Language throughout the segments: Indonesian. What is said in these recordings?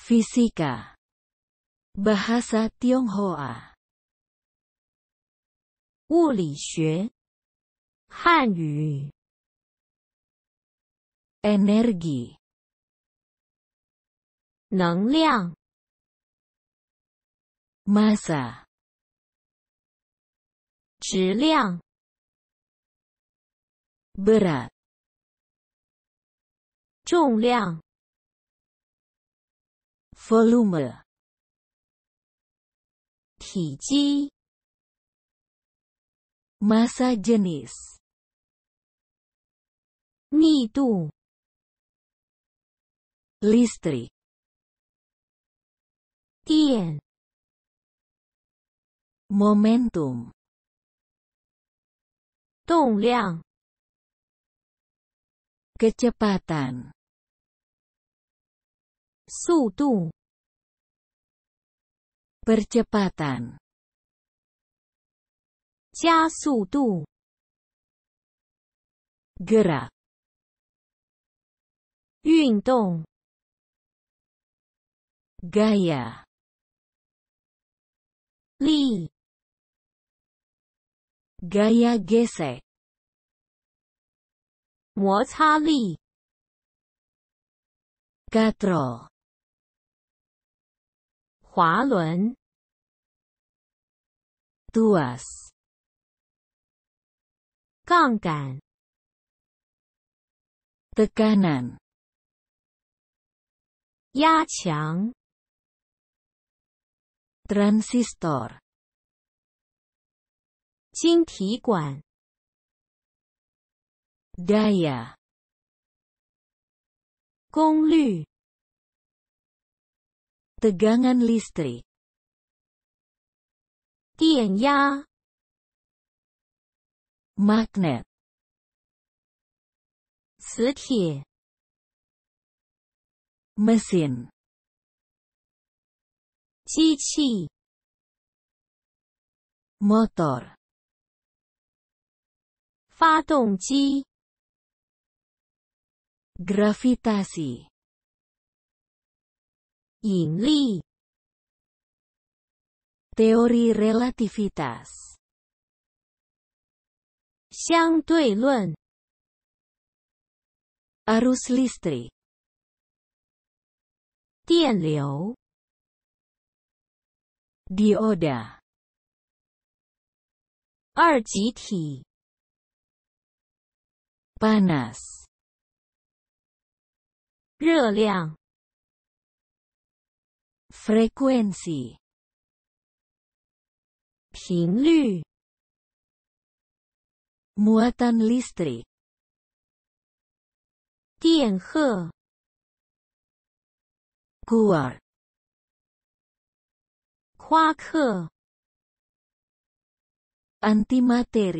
Fisika Bahasa Tionghoa Wuli Xue Energi Neng Liang Masa Zhi Liang Berat Zhong Liang volume 体积 masa jenis 密度 listrik 电 momentum 动量 kecepatan Sutu. percepatan sutu. gerak Yuntong. gaya li, gaya gesek 摩擦力 gatrol 滑轮，duas，杠杆，tekanan，压强，transistor，晶体管，daya，功率。tegangan listrik ya. magnet 磁铁 mesin Cici. motor 发动机 gravitasi 引力 teori relativitas 相对论 arus listrik 电流 dioda 二极体 panas 热量 f r e 率，u e n 荷，光，光子，反物质，反物质，光速，t 速，r 速，光速，光速，u 速，光夸克 a n t i m a t 光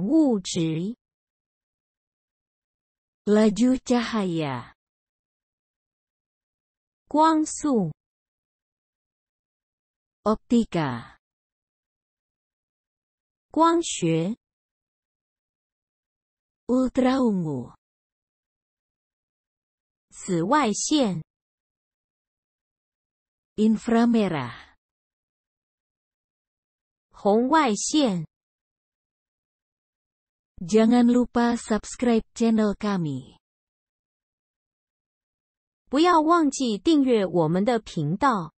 速，光速，光速，光 a 光速，光速，光速，光速，i a Guangsu Optika Guangxue Ultra ungu Inframerah 红外线 Jangan lupa subscribe channel kami. 不要忘记订阅我们的频道。